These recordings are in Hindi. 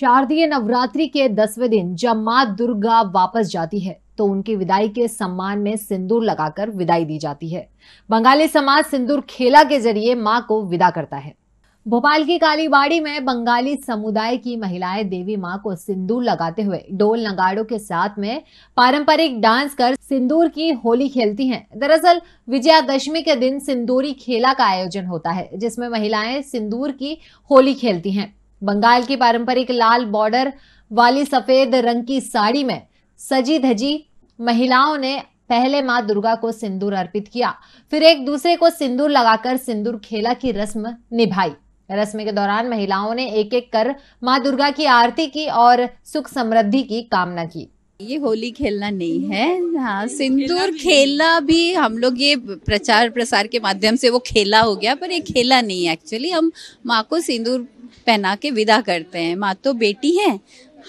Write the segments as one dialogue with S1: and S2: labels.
S1: शारदीय नवरात्रि के दसवें दिन जब माँ दुर्गा वापस जाती है तो उनकी विदाई के सम्मान में सिंदूर लगाकर विदाई दी जाती है बंगाली समाज सिंदूर खेला के जरिए माँ को विदा करता है भोपाल की कालीबाड़ी में बंगाली समुदाय की महिलाएं देवी माँ को सिंदूर लगाते हुए डोल नगाड़ों के साथ में पारंपरिक डांस कर सिंदूर की होली खेलती हैं। दरअसल विजयादशमी के दिन सिंदूरी खेला का आयोजन होता है जिसमें महिलाएं सिंदूर की होली खेलती हैं बंगाल की पारंपरिक लाल बॉर्डर वाली सफेद रंग की साड़ी में सजी धजी महिलाओं ने पहले मां दुर्गा को सिंदूर अर्पित किया फिर एक दूसरे को सिंदूर लगाकर सिंदूर खेला की रस्म निभाई रस्म के दौरान महिलाओं ने एक एक कर मां दुर्गा की आरती की और सुख समृद्धि की कामना की ये होली खेलना नहीं है
S2: हाँ सिंदूर खेलना भी, हम लोग ये प्रचार प्रसार के माध्यम से वो खेला हो गया पर ये खेला नहीं है एक्चुअली हम माँ को सिंदूर पहना के विदा करते हैं माँ तो बेटी है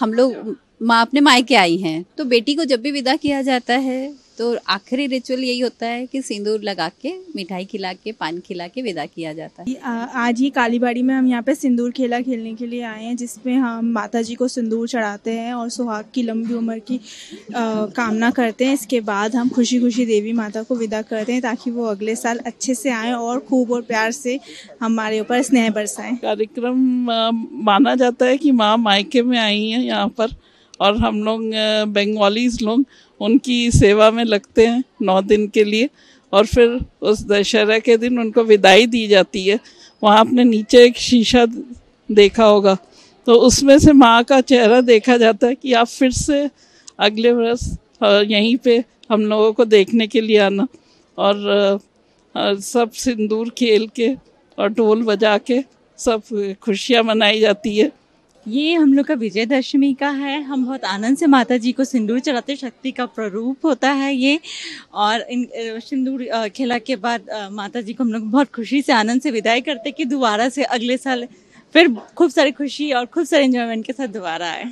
S2: हम लोग माँ अपने मायके आई हैं तो बेटी को जब भी विदा किया जाता है तो आखिरी रिचुअल यही होता है कि सिंदूर लगा के मिठाई खिला के पान खिला के विदा किया जाता है
S3: आ, आज ही कालीबाड़ी में हम यहाँ पे सिंदूर खेला खेलने के लिए आए हैं जिसमें हम माता जी को सिंदूर चढ़ाते हैं और सुहाग की लंबी उम्र की आ, कामना करते हैं इसके बाद हम खुशी खुशी देवी माता को विदा करते हैं ताकि वो अगले साल अच्छे से आए और खूब और
S4: प्यार से हमारे ऊपर स्नेह बरसाए कार्यक्रम माना जाता है कि माँ मायके में आई है यहाँ पर और हम लोग बंगालीज लोग उनकी सेवा में लगते हैं नौ दिन के लिए और फिर उस दशहरा के दिन उनको विदाई दी जाती है वहाँ आपने नीचे एक शीशा देखा होगा तो उसमें से माँ का चेहरा देखा जाता है कि आप फिर से अगले वर्ष यहीं पे हम लोगों को देखने के लिए आना और सब सिंदूर खेल के और ढोल बजा के सब खुशियाँ मनाई जाती है ये हम
S5: लोग का विजयदशमी का है हम बहुत आनंद से माता जी को सिंदूर चढ़ाते शक्ति का प्ररूप होता है ये और इन सिंदूर खेला के बाद माता जी को हम लोग बहुत खुशी से आनंद से विदाई करते कि दोबारा से अगले साल फिर खूब सारी खुशी और खूब सारे एंजॉयमेंट के साथ दोबारा आए